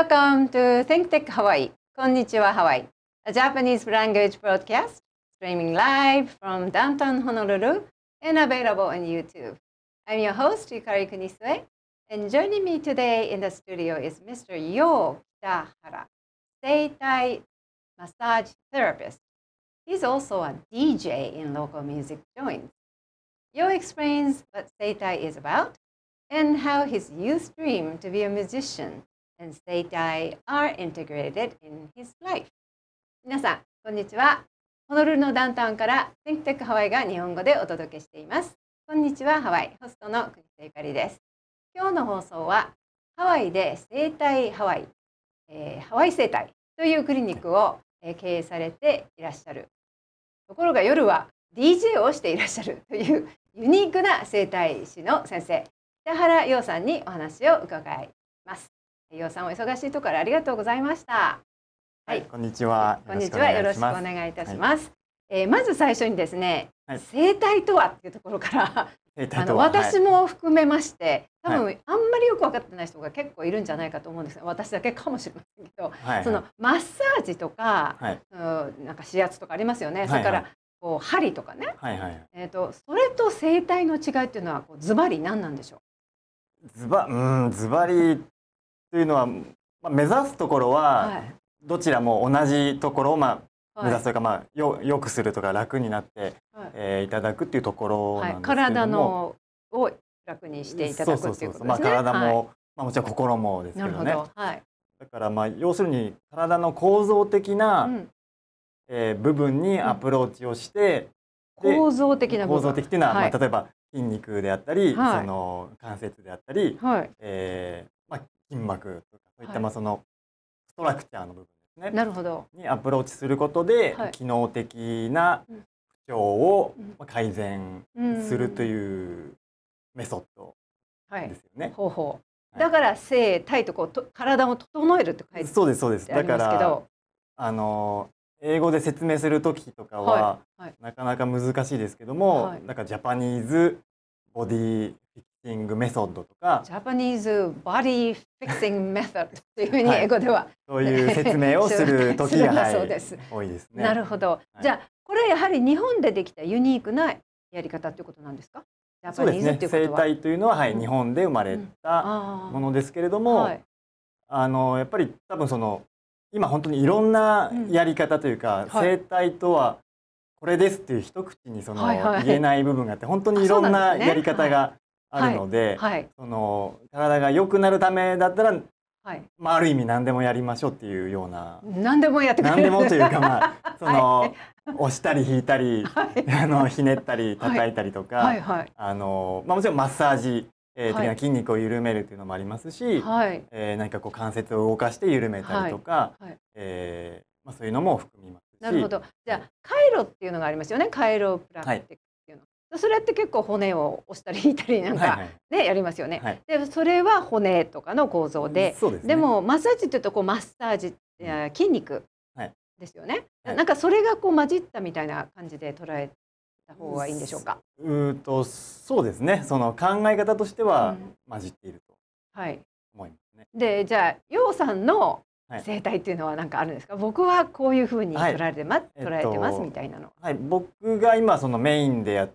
Welcome to ThinkTech Hawaii. Konnichiwa Hawaii, a Japanese language broadcast streaming live from downtown Honolulu and available on YouTube. I'm your host, Yukari Kunisue, and joining me today in the studio is Mr. Yo Kitahara, Seitai massage therapist. He's also a DJ in local music joints. Yo explains what Seitai is about and how his youth dream to be a musician and seitai are integrated in his life. 皆さん、こんにちは。ホノルルのダウンタウンから ThinkTech ハワイが日本語でお届けしています。こんにちは、ハワイ。ホストの国瀬ゆかりです。今日の放送は、ハワイで生態ハワイ、えー、ハワイ生態というクリニックをえ経営されていらっしゃる。ところが夜は DJ をしていらっしゃるというユニークな生態師の先生、北原洋さんにお話を伺います。伊尾さんお忙しいところありがとうございました。はい、こんにちは。こんにちは。よろしくお願いいたします。はい、えー、まず最初にですね、はい、生態とはっていうところからあの私も含めまして、多分、あんまりよく分かってない人が結構いるんじゃないかと思うんですが私だけかもしれませんけど、はいはい、そのマッサージとか、はい、うんなんか指圧とかありますよね、はいはい、それからこう針とかね、はいはい、えーと、それと整体の違いっていうのはこうズバリ何なんでしょうズバうんズバリというのは、まあ、目指すところはどちらも同じところを、まあ、目指すというか、まあ、よよくするとか楽になって、はい、えー、いただくっていうところなんですけども、はい、体のを楽にしていただくっていうことですね。まあ、体も、はい、まあ、もちろん心もですけどね。どはい、だからまあ要するに体の構造的な、うん、えー、部分にアプローチをして、うん、構造的な構造的っていうのは、はい、まあ、例えば筋肉であったり、はい、その関節であったり、はい、え筋膜とかそういったまあそのストラクチャーの部分ですね。なるほど。にアプローチすることで、機能的な不調を改善するというメソッドですよね。はい、方法。だから性体とこうと体を整えるって書いてありますけど。そうですそうです。だからあの英語で説明する時とかは、はいはい、なかなか難しいですけども、はい、なんかジャパニーズボディティングメソッドとか、ジャパニーズバディフィクシングメソッドというふうに英語では、そういう説明をする時が、はい、そうです多いですね。なるほど。じゃあこれやはり日本でできたユニークなやり方ということなんですか？っそうですね。生態というのは、はい、日本で生まれたものですけれども、うんうんああのやっぱり多分その今本当にいろんなやり方というか、うんはい、生態とはこれですっていう一口にその、言えない部分があって、本当にいろんなやり方があるので、はいはい、その体が良くなるためだったら、はい、まあ、ある意味何でもやりましょうっていうような何でもやってくれる何でもというか、まあ、その、押したり引いたり、あのひねったり叩いたりとか、はいあのまあ、もちろんマッサージえー、的な筋肉を緩めるっていうのもありますし、はい、えー、何かこう関節を動かして緩めたりとか、はいはい、えー、まあ、そういうのも含みますなるほどじゃあカイロっていうのがありますよねカイロプラクティッそれって結構骨を押したり引いたりなんか、はいはい、やりますよね。はい、でそれは骨とかの構造で、でね、でもマッサージっていうとこうマッサージ、うん、筋肉ですよね、はい、なんかそれがこう混じったみたいな感じで捉えた方がいいんでしょうか。うんとそうですね。その考え方としては混じっていると、ねうん、はい。思いますね。でじゃあようさんの生態っていうのは何かあるんですか、はい、僕はこういうふうに捉えてます、はい、捉えてますみたいなの、はい、僕が今そのメインでやっ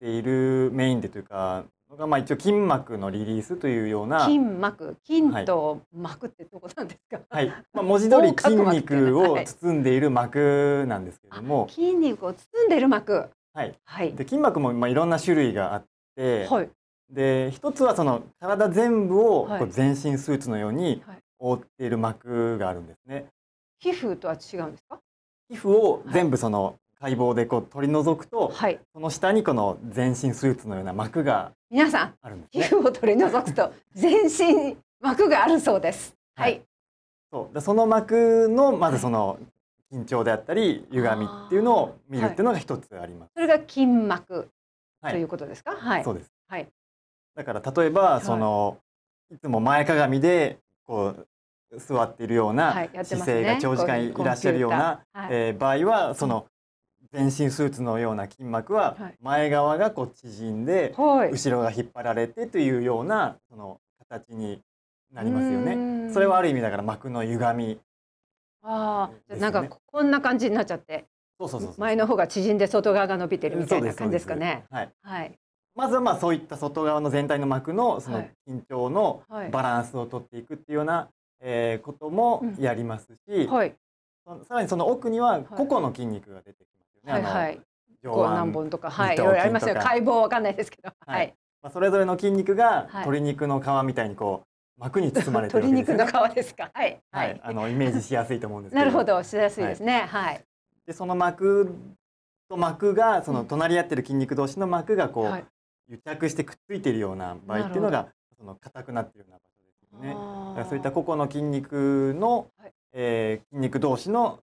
ているメインでというかが、まあ、一応筋膜のリリースというような筋膜筋と膜ってどこなんですか、はい、はい、まあ、文字通り 筋肉を包んでいる膜なんですけれども、筋肉を包んでいる膜はい、はい、で筋膜もまあいろんな種類があって、はい、で一つはその体全部をこう全身スーツのように覆っている膜があるんですね、皮膚とは違うんですか皮膚を全部その細胞でこう取り除くと、はい、その下にこの全身スーツのような膜が皆さんあるんです、皮膚を取り除くと全身膜があるそうです。はい。はい、そうその膜のまずその緊張であったり歪みっていうのを見るっていうのが一つあります。はい、それが筋膜ということですか。はい。そうです。はい。だから例えばその、い、つも前かがみでこう座っているような姿勢が長時間いらっしゃるような、え場合はその全身スーツのような筋膜は前側がこう縮んで、後ろが引っ張られてというようなその形になりますよね。それはある意味だから膜の歪み、ね、ああ、なんかこんな感じになっちゃって。そうそうそう前の方が縮んで外側が伸びてるみたいな感じですかね。はい。はい。まずはまあそういった外側の全体の膜のその緊張のバランスを取っていくっていうような、えこともやりますし、はい、さらにその奥には個々の筋肉が出てきね。はいはい。上腕何本とか、はい、いろいろありますよ。解剖わかんないですけど、はい。まあそれぞれの筋肉が鶏肉の皮みたいにこう膜に包まれてるわですね。鶏肉の皮ですか。はい。はい。あのイメージしやすいと思うんですけど。なるほど、しやすいですね。はい。でその膜と膜がその隣り合ってる筋肉同士の膜がこう、癒着してくっついてるような場合っていうのがその硬くなってるような場所ですよね。だそういった個々の筋肉の、はいえー、筋肉同士の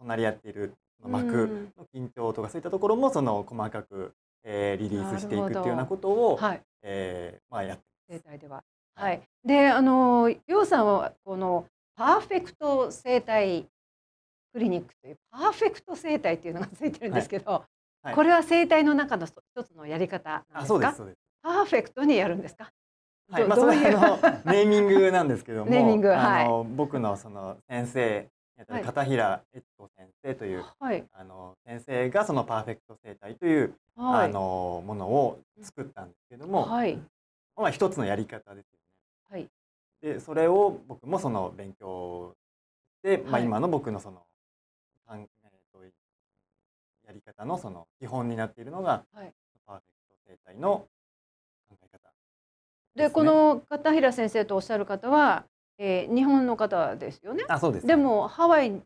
隣り合っている膜の緊張とかそういったところもその細かく、えー、リリースしていくっていうようなことを、はい、えー、まあ、やってます。では。い、であのさんはこのパーフェクト生態クリニックというパーフェクト生態っていうのがついてるんですけど、はいはい、これは生態の中の一つのやり方なんですかパーフェクトにやるんですかはい、まあ、それはあのネーミングなんですけども、ネーミング、はい、あの僕のその先生えっと、片平悦子先生という、はい、あの先生がそのパーフェクト生態という、はい、あのものを作ったんですけども、はい、まあ一つのやり方ですよね。はい、でそれを僕もその勉強で、まあ、今の僕のその、はえー、とやり方のその基本になっているのが、はい、パーフェクト生態の考え方で、ね、この片平先生とおっしゃる方はえー、日本の方ですよね。あ、そうです、でもハワイに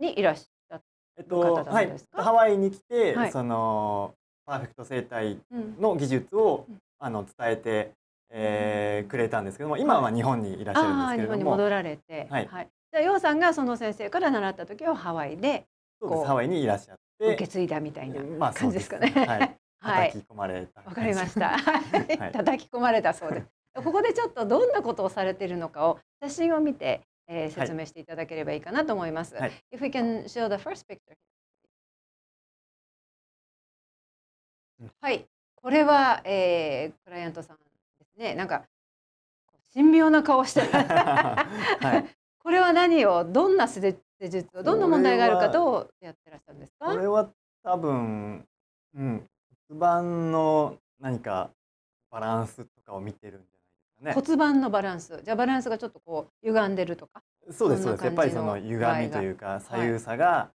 いらっしゃった方えっと、はい、ハワイに来て、はい、そのパーフェクト生態の技術を、うん、あの伝えて、えー、くれたんですけども、今は日本にいらっしゃるんですけれども、戻られて、はい。はい、じゃあ、ようさんがその先生から習った時はハワイで、そうです。ハワイにいらっしゃって、受け継いだみたいな感じですかね。まあ、はい。はい、叩き込まれた。わかりました。はい、叩き込まれたそうです。ここでちょっとどんなことをされているのかを写真を見て、えー、説明していただければいいかなと思います。はい、If we can show the first picture. はい、これは、えー、クライアントさんですね。なんか神妙な顔してる はい、これは何をどんな施術をどんな問題があるかどうやってらっしゃるんですかこれは多分、うん、骨盤の何かバランスとかを見てるんじゃね、骨盤のバランスじゃあバランスがちょっとこう歪んでるとかそうですそうですやっぱりその歪みというか左右差が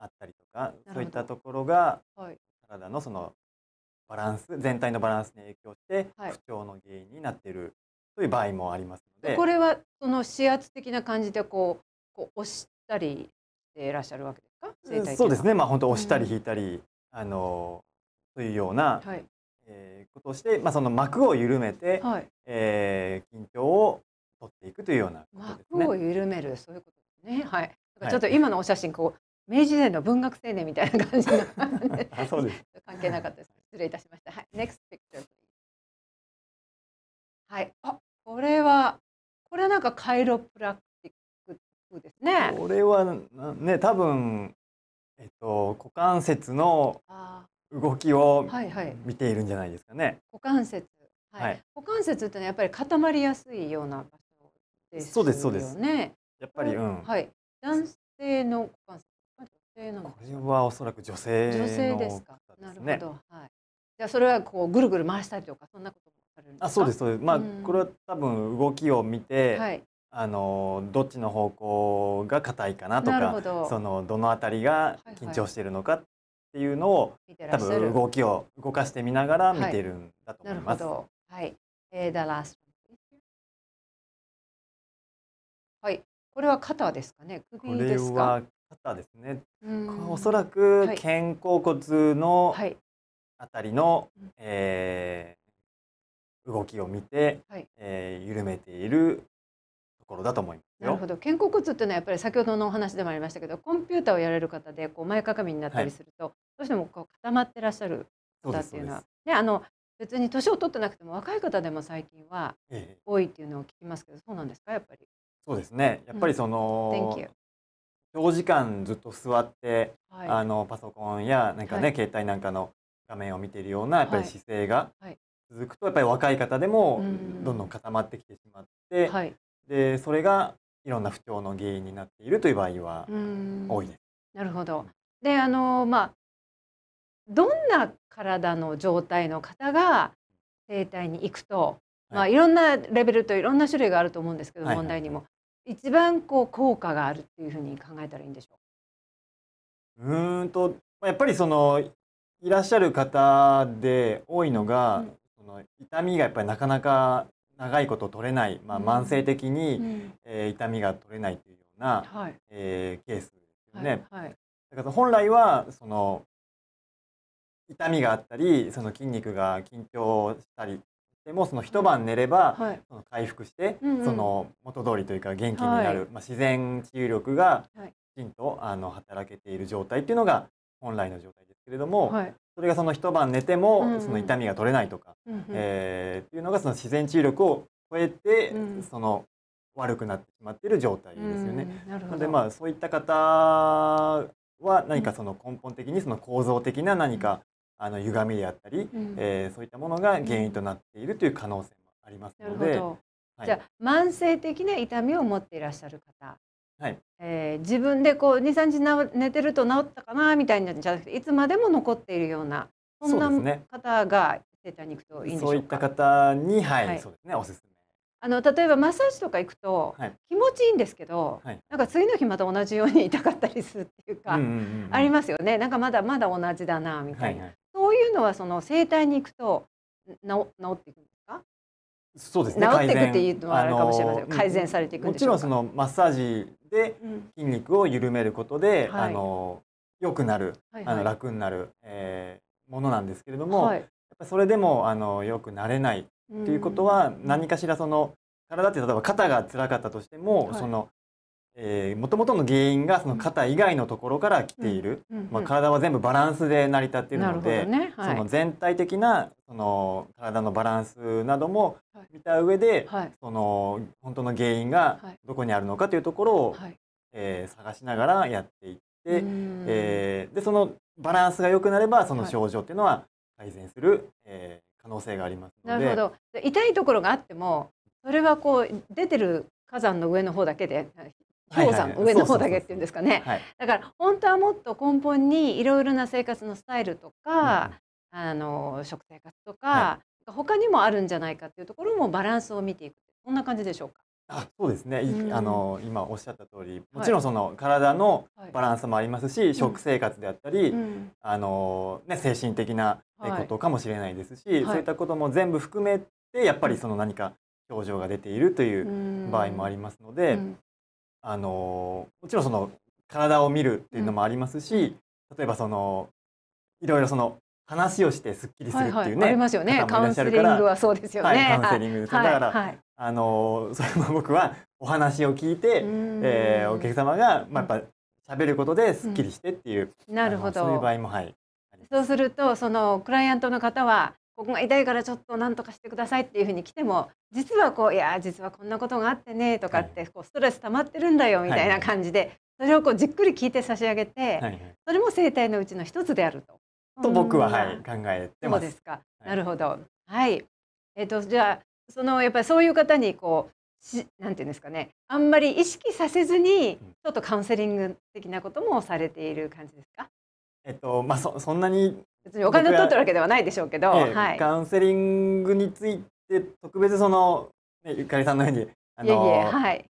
あったりとか、はい、そういったところが体のそのバランス全体のバランスに影響して不調の原因になっているという場合もありますので、はい、これはその指圧的な感じでこうこう押したりしていらっしゃるわけですかそうですねまあ本当押したり引いたり、うん、あのというようなえー、ことをして、まあ、その膜を緩めて、はい、えー、緊張を取っていくというようなことです、ね、膜を緩めるそういうことですね。はい。ちょっと今のお写真こう明治時代の文学青年みたいな感じの、あそうです。関係なかったです。失礼いたしました。はい。Next picture はい。あこれはこれはなんかカイロプラクティックですね。これはね多分えっと股関節の動きを見ているんじゃないですかね。はいはい、股関節、はい、はい、股関節って、ね、やっぱり固まりやすいような場所ですよね。そうですそうです。ね。やっぱり、うん、はい。男性の股関節。女性の。これはおそらく女性、ね、女性ですか。なるほど。はい。じゃあそれはこうぐるぐる回したりとかそんなこともされるんですか。あ、そうですそうです。まあ、これは多分動きを見て、はい、あのどっちの方向が硬いかなとかなそのどの辺りが緊張しているのかっっていうのを多分動きを動かしてみながら見てるんだと思います。はい、はい、えー、the last はい、これは肩ですかね。首ですか。肩ですね。おそらく肩甲骨のあたりの、はい、えー、動きを見て、はい、えー、緩めているころだと思いますなるほど肩甲骨っていうのはやっぱり先ほどのお話でもありましたけどコンピューターをやれる方でこう前かがみになったりすると、はい、どうしてもこう固まってらっしゃる方っていうのはあの別に年を取ってなくても若い方でも最近は多いっていうのを聞きますけど、ええ、そうなんですかやっぱりそうですねやっぱりその、うん、長時間ずっと座って、はい、あのパソコンやなんかね、はい、携帯なんかの画面を見ているようなやっぱり姿勢が続くと、やっぱり若い方でもどんどん固まってきてしまって、はい、でそれがいろんな不調の原因になっているという場合は多いです。なるほどであのまあどんな体の状態の方が整体に行くと、はいまあ、いろんなレベルといろんな種類があると思うんですけど、はい、問題にも、一番こう効果があるっていうふうに考えたらいいんでしょううんとやっぱりそのいらっしゃる方で多いのが、うん、その痛みがやっぱりなかなか長いこと取れない、まあ、慢性的に、うん、えー、痛みが取れないというような、はい、えー、ケースですよね。はいはい、だから本来はその痛みがあったりその筋肉が緊張したりしてもその一晩寝れば、はい、その回復して、うんその元通りというか元気になる、まあ、自然治癒力がきちんとあの働けている状態っていうのが本来の状態ですけれども、はい、それがその一晩寝てもその痛みが取れないとか、うんうん、いうのがその自然治癒力を超えて、その悪くなってしまっている状態ですよね。なのでまあそういった方は何かその根本的にその構造的な何かあの歪みであったり、えー、そういったものが原因となっているという可能性もありますので。はい、じゃあ慢性的な痛みを持っていらっしゃる方はい、えー、自分でこう23な寝てると治ったかなみたいなんじゃなくていつまでも残っているようなそんな方が整体に行くといいんでしょうかそういった方に、はい、はい、そうですねおすすめあの例えばマッサージとか行くと、はい、気持ちいいんですけど、はい、なんか次の日また同じように痛かったりするっていうか、ありますよねなんかまだまだ同じだなみたいな、はいはい、そういうのはその整体に行くと治治っていくんですかそうですね治っていくっていうのはあるかもしれません、改善されていくもちろんそのマッサージで、筋肉を緩めることで、はい、あの良くなる、はいはい、あの楽になる、えー、ものなんですけれども、はい、やっぱそれでもあの良くなれないっていうことは、何かしらその体って例えば肩が辛かったとしても、はい、そのえと元々の原因がその肩以外のところから来ている、うんうんうん、まあ、体は全部バランスで成り立っているので、ねはい、その全体的なその体のバランスなども見た上で、はい、その本当の原因がどこにあるのかというところを、はい、えー、探しながらやっていって、えー、でそのバランスが良くなればその症状っていうのは改善する、え可能性がありますなるほど痛いところがあってもそれはこう出てる火山の上の方だけで氷山、上の方だけっていうんですかねだから本当はもっと根本にいろいろな生活のスタイルとか、うん、あの食生活とか、はい、他にもあるんじゃないかっていうところもバランスを見ていくこんな感じでしょうかあそうですね、うん、あの今おっしゃった通りもちろんその体のバランスもありますし、はい、食生活であったり、うん、あのね、精神的なことかもしれないですし、はい、そういったことも全部含めてやっぱりその何か症状が出ているという場合もありますので、うん、あのもちろんその体を見るっていうのもありますし、うん、例えばそのいろいろその話をしてすっきりするっていうね、はいはい、ありますよねカウンセリングはそうですよね、はい、カウンセリングだから、はい、あのそれも僕はお話を聞いて、えー、お客様が、まあ、やっぱ喋ることですっきりしてっていう、うん、なるほどそういう場合もはいそうするとそのクライアントの方は僕が痛いからちょっと何とかしてくださいっていうふうに来ても実はこういや実はこんなことがあってねとかってこうストレス溜まってるんだよみたいな感じで、それをこうじっくり聞いて差し上げて、それも生態のうちの一つであると。と僕は、はい、考えてます。そうですか、なるほど。はい。えっ、とじゃあそのやっぱりそういう方にこうしなんていうんですかねあんまり意識させずにちょっとカウンセリング的なこともされている感じですか、えっとまあそ、そんなに別にお金を取ってるわけではないでしょうけど、ええはい、カウンセリングについて特別その、ね、ゆかりさんのようにあのいえいえ、はい、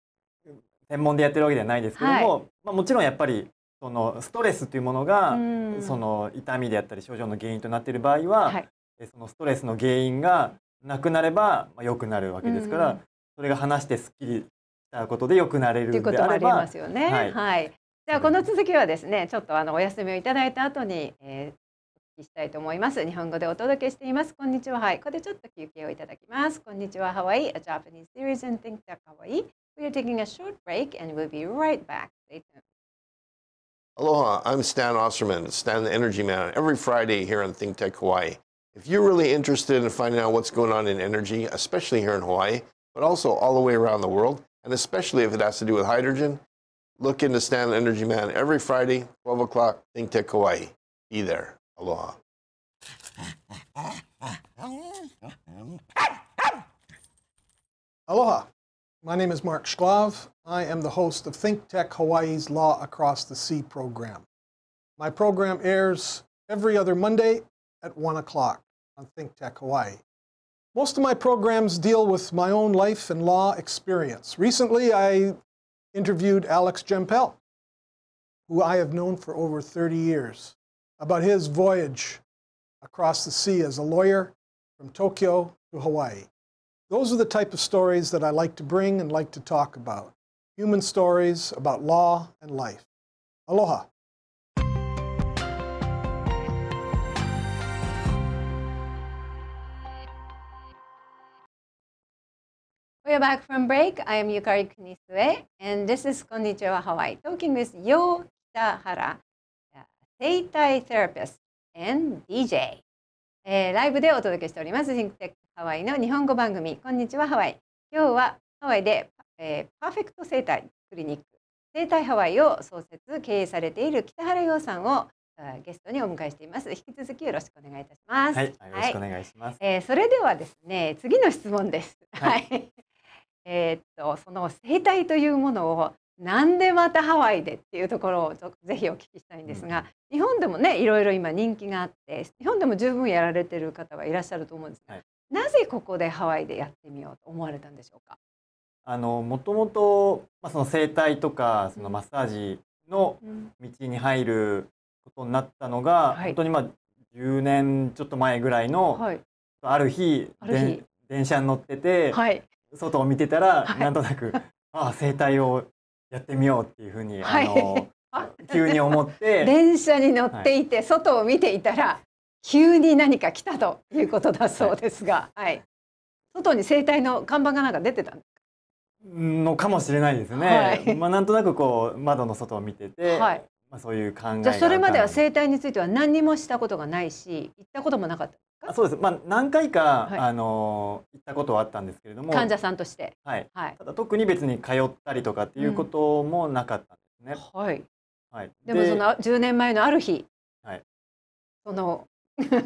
専門でやってるわけではないですけども、はい、まあ、もちろんやっぱりそのストレスというものがうん、その痛みであったり症状の原因となっている場合は、はい、そのストレスの原因がなくなれば、まあ、よくなるわけですから、それが話してすっきりしたことでよくなれるっていうこともありますよね。はい、はい、じゃこの続きはですねちょっとあのお休みをいただいた後に、えーしたいと思います。日本語でお届けしています。こんにちは。はい。ここでちょっと休憩をいただきます。こんにちは。Hawaii, Japanese series and think that Hawaii. We are taking a short break and we'll be right back. Stay tuned. Aloha, I'm Stan Osterman, Stan the Energy Man, every Friday here on Think Tech Hawaii. If you're really interested in finding out what's going on in energy, especially here in Hawaii, but also all the way around the world, and especially if it has to do with hydrogen, look into Stan the Energy Man every Friday, 12 o'clock, Think Tech Hawaii. Be there. Aloha. Aloha. My name is Mark Schlav. I am the host of Think Tech Hawaii's Law Across the Sea program. My program airs every other Monday at 1 o'clock on Think Tech Hawaii. Most of my programs deal with my own life and law experience. Recently, I interviewed Alex Jempel, who I have known for over 30 years about his voyage across the sea as a lawyer from Tokyo to Hawaii. Those are the type of stories that I like to bring and like to talk about. Human stories about law and life. Aloha. We're back from break. I am Yukari Kunisue, and this is Konnichiwa Hawaii, talking with Yo Kitahara, 生体セラピス and DJ、えー、ライブでお届けしております Think Tech ハワイの日本語番組こんにちはハワイ今日はハワイで、えー、パーフェクト生体クリニック生体ハワイを創設経営されている北原洋さんをゲストにお迎えしています。引き続きよろしくお願いいたします。はい、よろしくお願いします。はい、えー、それではですね、次の質問です。はい。えっとその生体というものをなんでまたハワイでっていうところをぜひお聞きしたいんですが、うん、日本でもねいろいろ今人気があって日本でも十分やられてる方はいらっしゃると思うんですが、はい、なぜここでハワイでやってみようと思われたんでしょうかあのもともと、まあ、その整体とかそのマッサージの道に入ることになったのが、うんはい、本当にまあ10年ちょっと前ぐらいの、はい、ある日電車に乗ってて、はい、外を見てたら、はい、なんとなくああ整体をやってみようっていうふうに、はい、あの 急に思って電車に乗っていて、外を見ていたら急に何か来たということだそうですが、はい、はい、外に整体の看板がなんか出てたのかもしれないですね。はい、まあなんとなくこう窓の外を見てて、はい、まあそういう考えじゃあそれまでは整体については何にもしたことがないし行ったこともなかった。あそうです、まあ、何回か、はい、あの行ったことはあったんですけれども患者さんとして、はい、はい、ただ特に別に通ったりとかっていうこともなかったんですね。うん、はいはい、でもその10年前のある日、はい、その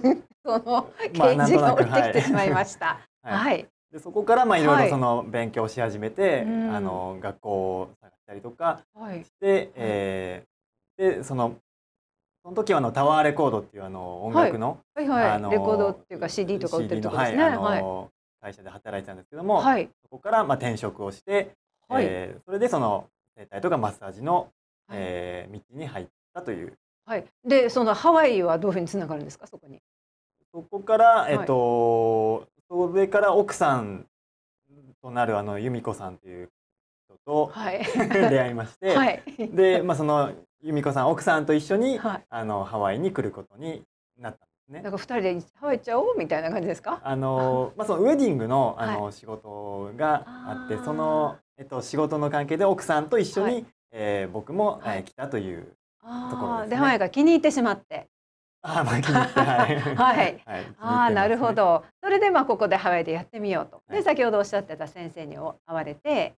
その刑事が降りてきてしまいました。はい、はい、でそこからまあいろいろその勉強し始めて、はい、あの学校を探したりとかして、はい、えー、でそのその時はあのタワーレコードっていうあの音楽の、はいはいはい、あのレコードっていうか CD とか売ってるとこですね、はい、あの会社で働いてたんですけども、はい、そこからまあ転職をして、はい、えー、それでその整体とかマッサージの、はい、えー、道に入ったという。はい、でそのハワイはどういうふうにつながるんですかそこに。そこからえっと、それから奥さんとなるあの由美子さんという人と、はい、出会いまして、はい、でまあその由美子さん奥さんと一緒に、はい、あのハワイに来ることになったんですね。なんか二人でハワイ行っちゃおうみたいな感じですか？あのまあそのウェディングのあの、はい、仕事があってそのえっと仕事の関係で奥さんと一緒に、はい、えー、僕も、はい、来たというところですね。でハワイが気に入ってしまって。あ、まあ、気に入って、はい。はい。はい、あ、ね、なるほど。それで、まあ、ここでハワイでやってみようと。で、先ほどおっしゃってた先生に会われて。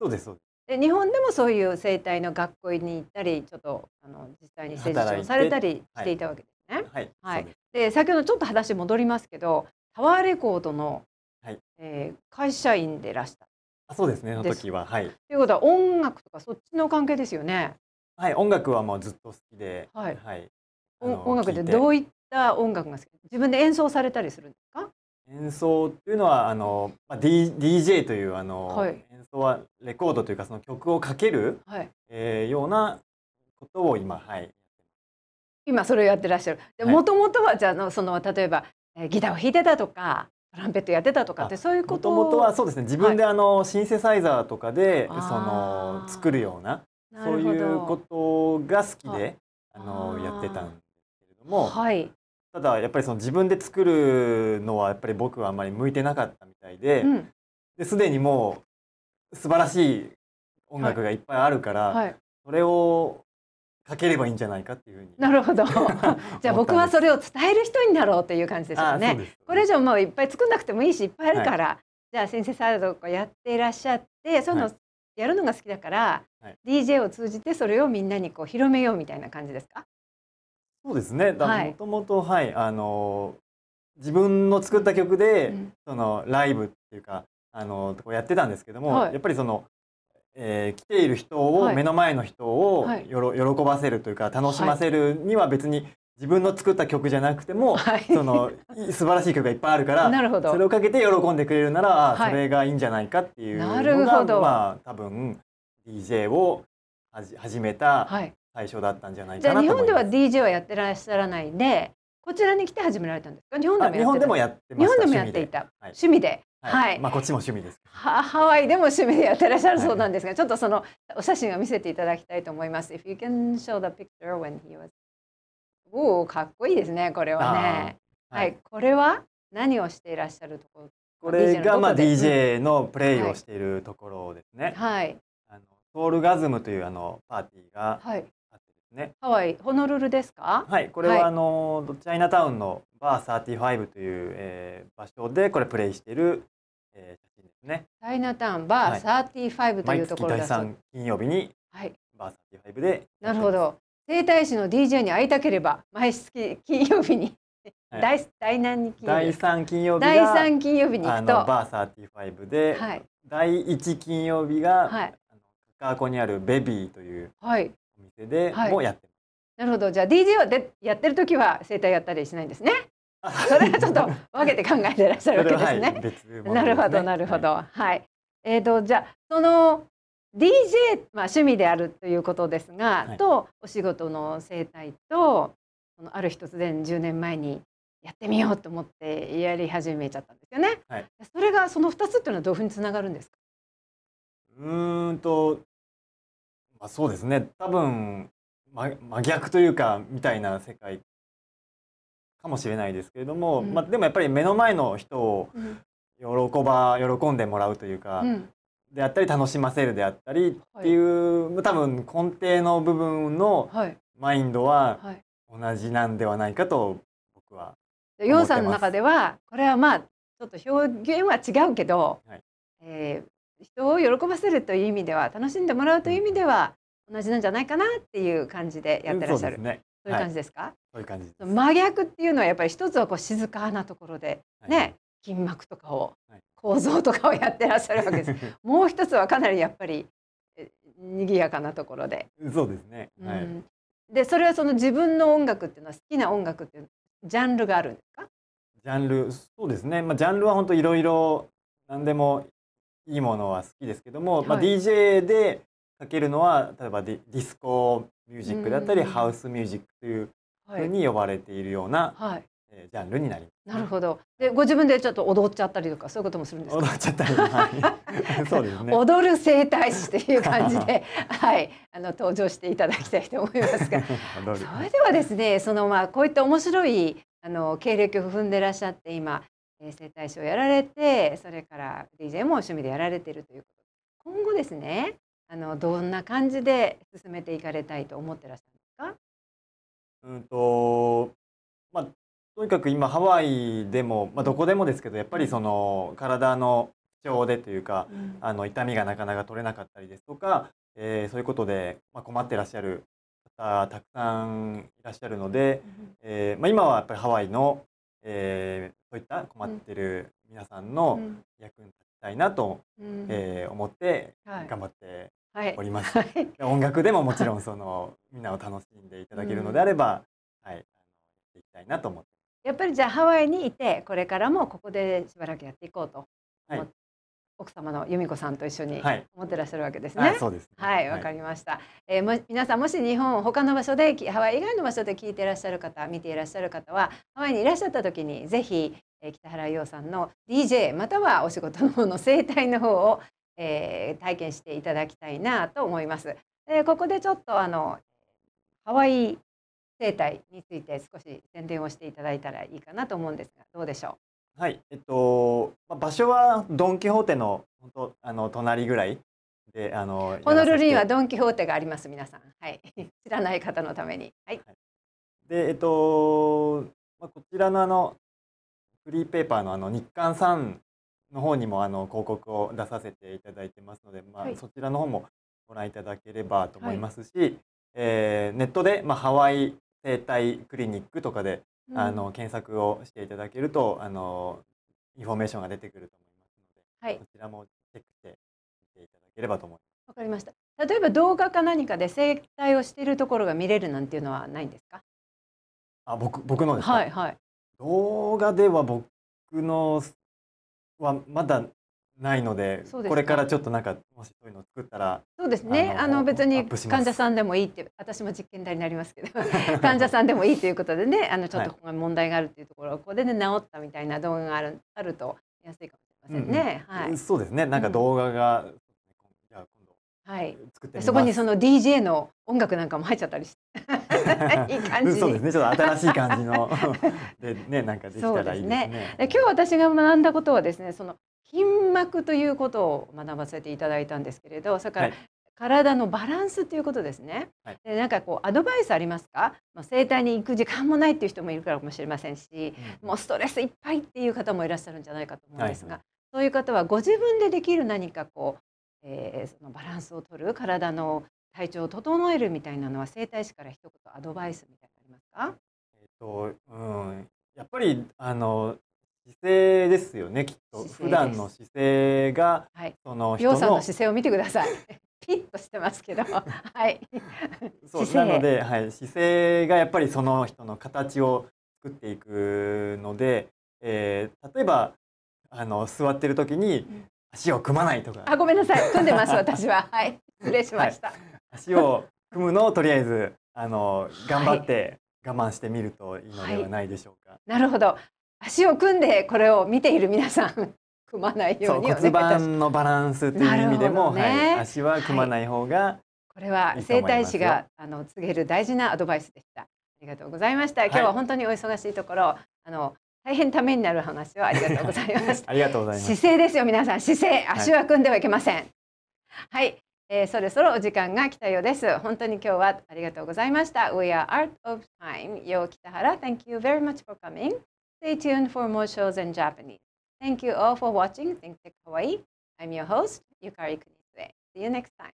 そうです。そうです。で日本でもそういう生態の学校に行ったりちょっとあの実際に施術をされたりしていたわけですね。はい、はい、で先ほどちょっと話戻りますけどタワーレコードの、はいえー、会社員でいらしたあそうですねその時は。はい、ということは音楽とかそっちの関係ですよね。はい音楽はもうずっと好きで、はいはい、音楽ってどういった音楽が好き自分で演奏されたりするんですか演奏っていうのはあの、まあ、D、DJ というあの、はい、演奏はレコードというかその曲をかける、はい、えー、ようなことを今はい今それをやってらっしゃる。でもともとはじゃあのその例えば、えー、ギターを弾いてたとかトランペットやってたとかってそういうこともともとはそうですね自分であの、はい、シンセサイザーとかでその作るようなそういうことが好きであのやってたんですけれども、はい、ただやっぱりその自分で作るのはやっぱり僕はあんまり向いてなかったみたいで、うん、ですでにもう素晴らしい音楽がいっぱいあるから、はいはい、それをかければいいんじゃないかっていうふうに。なるほど。じゃあ僕はそれを伝える人になろうという感じでしょうね。うねこれ以上もういっぱい作んなくてもいいしいっぱいあるから、はい、じゃあ先生サードとかやっていらっしゃってそういうのやるのが好きだから、はい、DJ を通じてそれをみんなにこう広めようみたいな感じですかそうですね。だもともとはい、あの自分の作った曲で、うん、そのライブっていうかあのやってたんですけども、はい、やっぱりその、えー、来ている人を、はい、目の前の人をよろ、はい、喜ばせるというか楽しませるには別に自分の作った曲じゃなくても、その素晴らしい曲がいっぱいあるからそれをかけて喜んでくれるなら、それがいいんじゃないかっていうのがまあ多分 DJ を始めた対象だったんじゃないかなとじゃあ日本では DJ はやってらっしゃらないでこちらに来て始められたんですか日本でも日本でもやってまし日本でもやっていた趣味ではい、はい、まあこっちも趣味ですはハワイでも趣味でやってらっしゃるそうなんですが、はい、ちょっとそのお写真を見せていただきたいと思います If you can show the picture when he was おおかっこいいですねこれはね、はい、これは何をしていらっしゃるところこれがまあ DJ のプレイをしているところですね、はい、あのソウルガズムというあのパーティーがね。ハワイホノルルですか？はい、これはあの、はい、チャイナタウンのバーサーティファイブという、えー、場所でこれプレイしている、えー、写真ですね。チャイナタウンバーサーティファイブというところだ、はい、毎月第三金曜日に、はい、バーティファイブで。なるほど。整体師の DJ に会いたければ毎月金曜日に。第第何日第三金曜日第三金曜日に行くとバーサーティファイブで、はい、第一金曜日が、はい、カカアコにあるベビーという、はい、店でもやってます、はい、なるほどじゃあ DJ をでやってる時は生態やったりしないんですね それはちょっと分けて考えてらっしゃるわけですね。はい、すねなるほどなるほど。はい、はい、えっ、ー、とじゃあその DJ まあ趣味であるということですが、はい、とお仕事の生態とこのある日突然10年前にやってみようと思ってやり始めちゃったんですよね。それがその2つっていうのはどういうふうにつながるんですか。うんとあそうですね多分真真逆というかみたいな世界かもしれないですけれども、うん、まあ、でもやっぱり目の前の人を喜ば、うん、喜んでもらうというか、うん、であったり楽しませるであったりっていう、はい、多分根底の部分のマインドは同じなんではないかと僕は思っ、いさんの中ではこれはまあちょっと表現は違うけど、はい、えー、人を喜ばせるという意味では楽しんでもらうという意味では同じなんじゃないかなっていう感じでやってらっしゃる。そう、ね,、いう感じですか、はい、そういう感じ真逆っていうのはやっぱり一つはこう静かなところでね、はい、筋膜とかを、はい、構造とかをやってらっしゃるわけです。もう一つはかなりやっぱり賑やかなところで。そうですね。はい、うん、でそれはその自分の音楽っていうのは好きな音楽っていうジャンルがあるんですか？ジャンルそうですね。まあジャンルは本当いろいろ何でもいいものは好きですけども、はい、まあ、DJ でかけるのは例えばディディスコミュージックだったりハウスミュージックというふうに呼ばれているような、はい、えー、ジャンルになります。なるほど。でご自分でちょっと踊っちゃったりとかそういうこともするんですか。踊っちゃったり、はい、そうですね。踊る整体師という感じで、はい、あの登場していただきたいと思いますが、それではですね、そのまあこういった面白いあの経歴を踏んでらっしゃって今生態師をやられてそれから DJ も趣味でやられてるということ今後ですねあのどんな感じで進めていかれたいと思ってらっしゃるんですかうんとまあ、とにかく今ハワイでも、まあ、どこでもですけどやっぱりその体の不調でというか、うん、あの痛みがなかなか取れなかったりですとか、えー、そういうことで、ま困ってらっしゃる方たくさんいらっしゃるので、うん、えー、まあ、今はやっぱりハワイのえー、そういった困ってる皆さんの役に立ちたいなと、うん、えー、思って頑張っております、はい音楽でももちろんそのみんなを楽しんでいただけるのであれば、はい、あのやっていきたいなと思ってやっぱりじゃあハワイにいてこれからもここでしばらくやっていこうと思っ奥様の由美子さんと一緒に持ってらっしゃるわけですね。はい、わ、ね、はい、かりました。はい、えー、も皆さんもし日本他の場所でハワイ以外の場所で聞いていらっしゃる方、見ていらっしゃる方はハワイにいらっしゃった時にぜひ、えー、北原洋さんの DJ またはお仕事の方の生態の方を、えー、体験していただきたいなと思います。でここでちょっとあのハワイ生態について少し宣伝をしていただいたらいいかなと思うんですがどうでしょう。はい、えっと場所はドン・キホーテの本当あの隣ぐらいであのホノルルにはドン・キホーテがあります皆さん、はい、知らない方のために、はい、はい、でえっと、まあ、こちらのあのフリーペーパーのあの日刊さんの方にもあの広告を出させていただいてますので、まあ、そちらの方もご覧いただければと思いますし、はい、えー、ネットで、まあ、ハワイ生態クリニックとかで、うん、あの検索をしていただけるとあのインフォメーションが出てくると思いますので、はい、こちらもチェックして見ていただければと思います。わかりました。例えば動画か何かで生態をしているところが見れるなんていうのはないんですか？あ、僕僕のですか。はいはい。動画では僕のはまだないので、ね、これからちょっとなんかもしそういうの作ったらそうですねあの別に患者さんでもいいって私も実験台になりますけど 患者さんでもいいということでねあのちょっと問題があるっていうところ、はい、こで、ね、治ったみたいな動画があるあるとやすいかもしれませんね。うんうん、はい、そうですねなんか動画が、うんはい、作ってそこにその DJ の音楽なんかも入っちゃったりして いい感じそうですねちょっと新しい感じの でねなんかできたらいいですね、ね、今日私が学んだことはですねその筋膜ということを学ばせていただいたんですけれどそれから体のバランスということですね、はい、でなんかこうアドバイスありますか、まあ、整体に行く時間もないっていう人もいるかもしれませんし、うん、もうストレスいっぱいっていう方もいらっしゃるんじゃないかと思うんですが、はい、そういう方はご自分でできる何かこう、えー、そのバランスをとる体の体調を整えるみたいなのは整体師から一言アドバイスみたいなのありますか、えっとうん、やっぱりあの姿勢ですよねきっと普段の姿勢が、はい、その人さんの姿勢を見てください ピッとしてますけど はいそうなので、はい、姿勢がやっぱりその人の形を作っていくので、えー、例えばあの座ってる時に足を組まないとか、うん、あごめんなさい組んでます私ははい失礼しました、はい、足を組むのをとりあえずあの頑張って、はい我慢してみるといいのではないでしょうか。はい、なるほど。足を組んでこれを見ている皆さん 組まないように骨盤のバランスという意味でも、ねはい、足は組まない方が、はい、これは整体師があの告げる大事なアドバイスでした。ありがとうございました。今日は本当にお忙しいところ、はい、あの大変ためになる話をありがとうございました。ありがとうございます。姿勢ですよ皆さん姿勢足は組んではいけません。はい、えー、そろそろお時間が来たようです。本当に今日はありがとうございました。We are out of time. よ北原 Thank you very much for coming. Stay tuned for more shows in Japanese. Thank you all for watching Thank you, Hawaii. I'm your host, Yukari Kunisue. See you next time.